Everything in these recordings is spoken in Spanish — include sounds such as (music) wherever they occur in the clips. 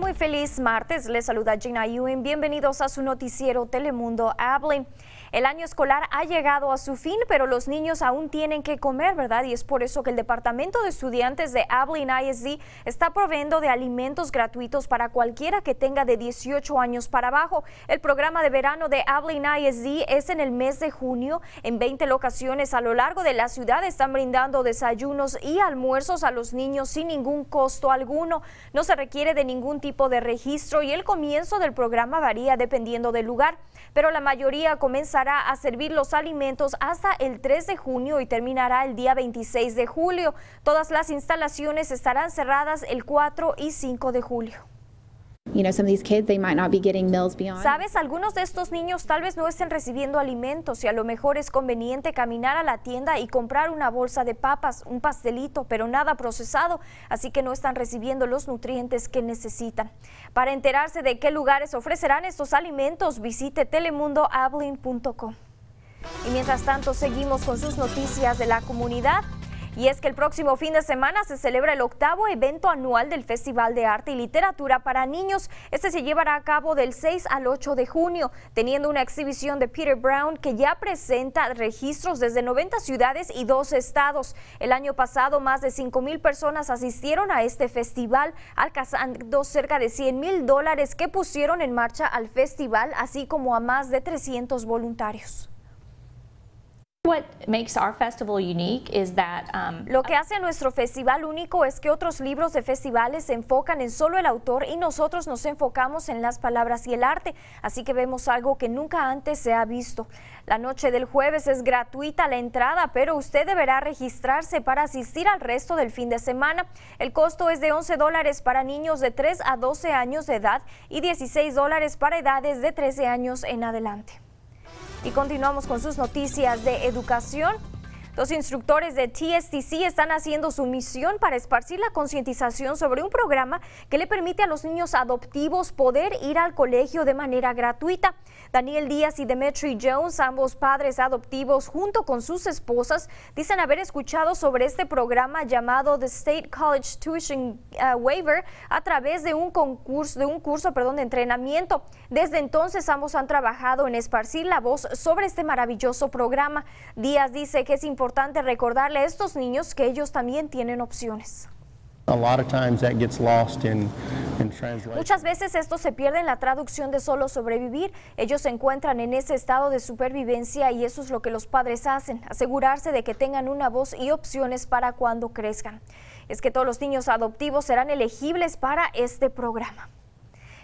muy feliz martes. Les saluda Gina Ewing. Bienvenidos a su noticiero Telemundo Hablen. El año escolar ha llegado a su fin, pero los niños aún tienen que comer, ¿verdad? Y es por eso que el Departamento de Estudiantes de Abilene ISD está proveyendo de alimentos gratuitos para cualquiera que tenga de 18 años para abajo. El programa de verano de Abilene ISD es en el mes de junio. En 20 locaciones a lo largo de la ciudad están brindando desayunos y almuerzos a los niños sin ningún costo alguno. No se requiere de ningún tipo de registro y el comienzo del programa varía dependiendo del lugar, pero la mayoría comienza a servir los alimentos hasta el 3 de junio y terminará el día 26 de julio. Todas las instalaciones estarán cerradas el 4 y 5 de julio. Sabes, algunos de estos niños tal vez no estén recibiendo alimentos y a lo mejor es conveniente caminar a la tienda y comprar una bolsa de papas, un pastelito, pero nada procesado, así que no están recibiendo los nutrientes que necesitan. Para enterarse de qué lugares ofrecerán estos alimentos, visite telemundoablin.com. Y mientras tanto, seguimos con sus noticias de la comunidad. Y es que el próximo fin de semana se celebra el octavo evento anual del Festival de Arte y Literatura para Niños. Este se llevará a cabo del 6 al 8 de junio, teniendo una exhibición de Peter Brown que ya presenta registros desde 90 ciudades y 12 estados. El año pasado, más de 5 mil personas asistieron a este festival, alcanzando cerca de 100 mil dólares que pusieron en marcha al festival, así como a más de 300 voluntarios. Um, Lo que hace nuestro festival único es que otros libros de festivales se enfocan en solo el autor y nosotros nos enfocamos en las palabras y el arte, así que vemos algo que nunca antes se ha visto. La noche del jueves es gratuita la entrada, pero usted deberá registrarse para asistir al resto del fin de semana. El costo es de 11 dólares para niños de 3 a 12 años de edad y 16 dólares para edades de 13 años en adelante. Y continuamos con sus noticias de educación. Los instructores de TSTC están haciendo su misión para esparcir la concientización sobre un programa que le permite a los niños adoptivos poder ir al colegio de manera gratuita. Daniel Díaz y Demetri Jones, ambos padres adoptivos, junto con sus esposas, dicen haber escuchado sobre este programa llamado The State College Tuition eh, Waiver a través de un concurso, de un curso, perdón, de entrenamiento. Desde entonces ambos han trabajado en esparcir la voz sobre este maravilloso programa. Díaz dice que es importante importante recordarle a estos niños que ellos también tienen opciones. Muchas veces esto se pierde en la traducción de solo sobrevivir. Ellos se encuentran en ese estado de supervivencia y eso es lo que los padres hacen, asegurarse de que tengan una voz y opciones para cuando crezcan. Es que todos los niños adoptivos serán elegibles para este programa.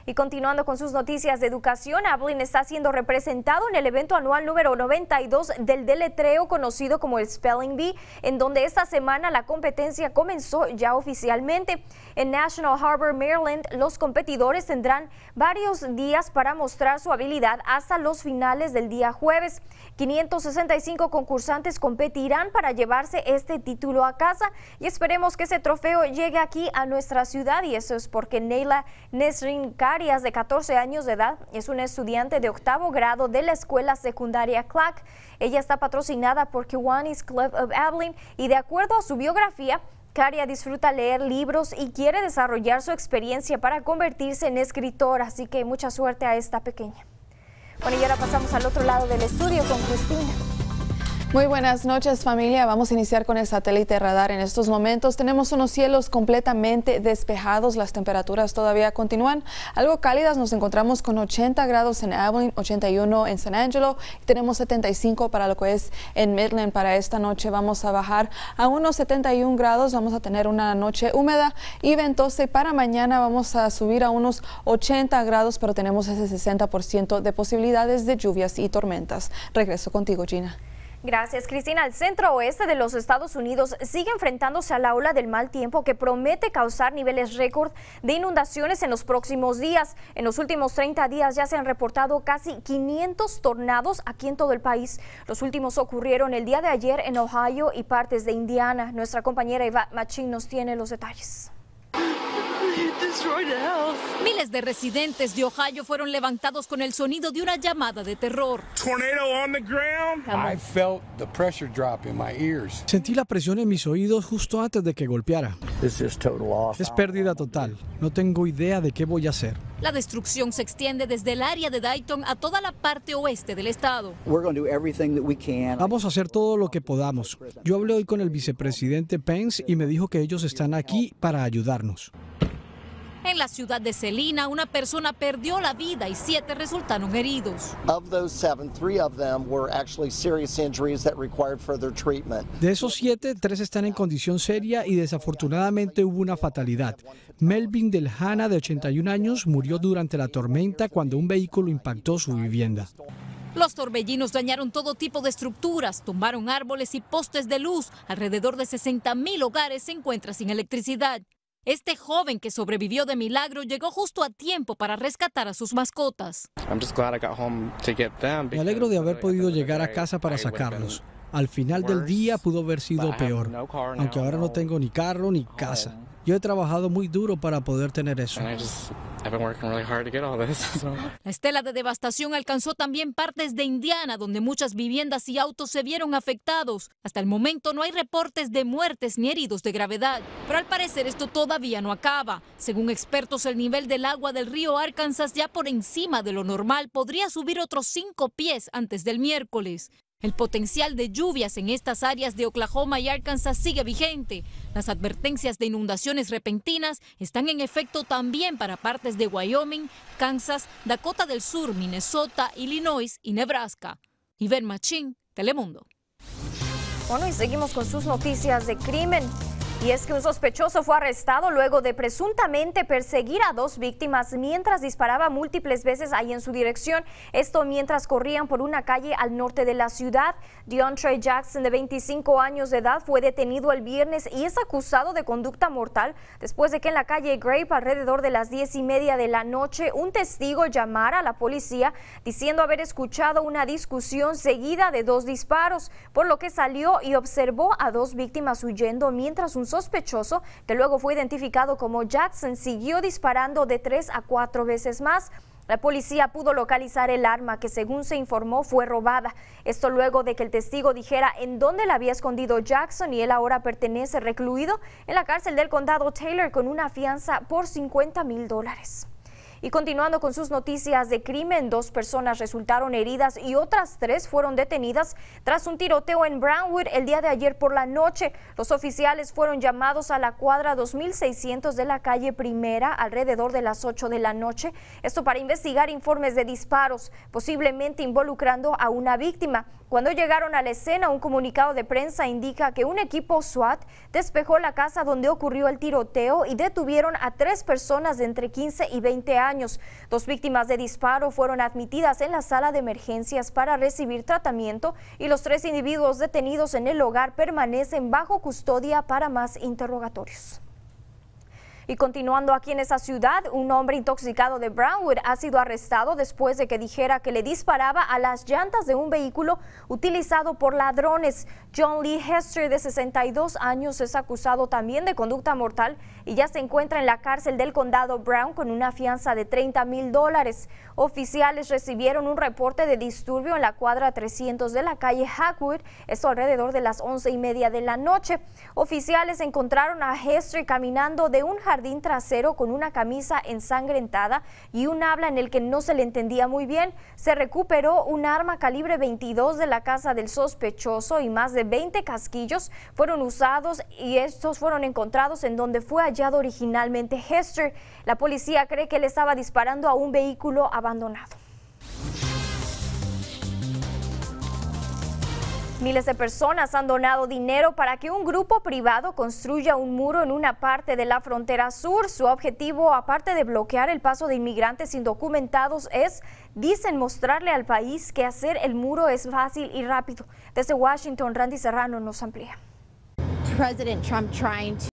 Y continuando con sus noticias de educación, Ablin está siendo representado en el evento anual número 92 del deletreo conocido como el Spelling Bee, en donde esta semana la competencia comenzó ya oficialmente. En National Harbor, Maryland, los competidores tendrán varios días para mostrar su habilidad hasta los finales del día jueves. 565 concursantes competirán para llevarse este título a casa y esperemos que ese trofeo llegue aquí a nuestra ciudad y eso es porque Neila Nesrin es de 14 años de edad, es una estudiante de octavo grado de la escuela secundaria Clark. Ella está patrocinada por Kiwanis Club of Abilene y de acuerdo a su biografía, Caria disfruta leer libros y quiere desarrollar su experiencia para convertirse en escritora, así que mucha suerte a esta pequeña. Bueno, y ahora pasamos al otro lado del estudio con Cristina. Muy buenas noches familia, vamos a iniciar con el satélite radar. En estos momentos tenemos unos cielos completamente despejados, las temperaturas todavía continúan algo cálidas, nos encontramos con 80 grados en Abilene, 81 en San Angelo, y tenemos 75 para lo que es en Midland. Para esta noche vamos a bajar a unos 71 grados, vamos a tener una noche húmeda y ventosa y para mañana vamos a subir a unos 80 grados, pero tenemos ese 60% de posibilidades de lluvias y tormentas. Regreso contigo Gina. Gracias, Cristina. El centro oeste de los Estados Unidos sigue enfrentándose a la ola del mal tiempo que promete causar niveles récord de inundaciones en los próximos días. En los últimos 30 días ya se han reportado casi 500 tornados aquí en todo el país. Los últimos ocurrieron el día de ayer en Ohio y partes de Indiana. Nuestra compañera Eva Machín nos tiene los detalles. (laughs) Miles de residentes de Ohio fueron levantados con el sonido de una llamada de terror. Sentí la presión en mis oídos justo antes de que golpeara. Es pérdida total. No tengo idea de qué voy a hacer. La destrucción se extiende desde el área de Dayton a toda la parte oeste del estado. Vamos a hacer todo lo que podamos. Yo hablé hoy con el vicepresidente Pence y me dijo que ellos están aquí para ayudarnos. En la ciudad de Selina, una persona perdió la vida y siete resultaron heridos. De esos siete, tres están en condición seria y desafortunadamente hubo una fatalidad. Melvin Del de 81 años, murió durante la tormenta cuando un vehículo impactó su vivienda. Los torbellinos dañaron todo tipo de estructuras, tumbaron árboles y postes de luz. Alrededor de 60 mil hogares se encuentran sin electricidad. Este joven que sobrevivió de milagro llegó justo a tiempo para rescatar a sus mascotas. Me alegro de haber podido llegar a casa para sacarlos. Al final del día pudo haber sido peor, aunque ahora no tengo ni carro ni oh, casa. Yo he trabajado muy duro para poder tener eso. (laughs) La estela de devastación alcanzó también partes de Indiana, donde muchas viviendas y autos se vieron afectados. Hasta el momento no hay reportes de muertes ni heridos de gravedad, pero al parecer esto todavía no acaba. Según expertos, el nivel del agua del río Arkansas ya por encima de lo normal podría subir otros cinco pies antes del miércoles. El potencial de lluvias en estas áreas de Oklahoma y Arkansas sigue vigente. Las advertencias de inundaciones repentinas están en efecto también para partes de Wyoming, Kansas, Dakota del Sur, Minnesota, Illinois y Nebraska. Iber Machín, Telemundo. Bueno, y seguimos con sus noticias de crimen. Y es que un sospechoso fue arrestado luego de presuntamente perseguir a dos víctimas mientras disparaba múltiples veces ahí en su dirección. Esto mientras corrían por una calle al norte de la ciudad. Deontre Jackson, de 25 años de edad, fue detenido el viernes y es acusado de conducta mortal después de que en la calle Grape, alrededor de las 10 y media de la noche, un testigo llamara a la policía diciendo haber escuchado una discusión seguida de dos disparos, por lo que salió y observó a dos víctimas huyendo mientras un sospechoso, que luego fue identificado como Jackson, siguió disparando de tres a cuatro veces más. La policía pudo localizar el arma que según se informó fue robada. Esto luego de que el testigo dijera en dónde la había escondido Jackson y él ahora pertenece recluido en la cárcel del condado Taylor con una fianza por 50 mil dólares. Y continuando con sus noticias de crimen, dos personas resultaron heridas y otras tres fueron detenidas tras un tiroteo en Brownwood el día de ayer por la noche. Los oficiales fueron llamados a la cuadra 2600 de la calle Primera alrededor de las 8 de la noche. Esto para investigar informes de disparos, posiblemente involucrando a una víctima. Cuando llegaron a la escena, un comunicado de prensa indica que un equipo SWAT despejó la casa donde ocurrió el tiroteo y detuvieron a tres personas de entre 15 y 20 años. Dos víctimas de disparo fueron admitidas en la sala de emergencias para recibir tratamiento y los tres individuos detenidos en el hogar permanecen bajo custodia para más interrogatorios. Y continuando aquí en esa ciudad, un hombre intoxicado de Brownwood ha sido arrestado después de que dijera que le disparaba a las llantas de un vehículo utilizado por ladrones. John Lee Hester, de 62 años, es acusado también de conducta mortal y ya se encuentra en la cárcel del condado Brown con una fianza de 30 mil dólares. Oficiales recibieron un reporte de disturbio en la cuadra 300 de la calle Hackwood, Es alrededor de las 11 y media de la noche. Oficiales encontraron a Hester caminando de un jardín jardín trasero con una camisa ensangrentada y un habla en el que no se le entendía muy bien. Se recuperó un arma calibre 22 de la casa del sospechoso y más de 20 casquillos fueron usados y estos fueron encontrados en donde fue hallado originalmente Hester. La policía cree que le estaba disparando a un vehículo abandonado. Miles de personas han donado dinero para que un grupo privado construya un muro en una parte de la frontera sur. Su objetivo, aparte de bloquear el paso de inmigrantes indocumentados, es, dicen, mostrarle al país que hacer el muro es fácil y rápido. Desde Washington, Randy Serrano nos amplía. President Trump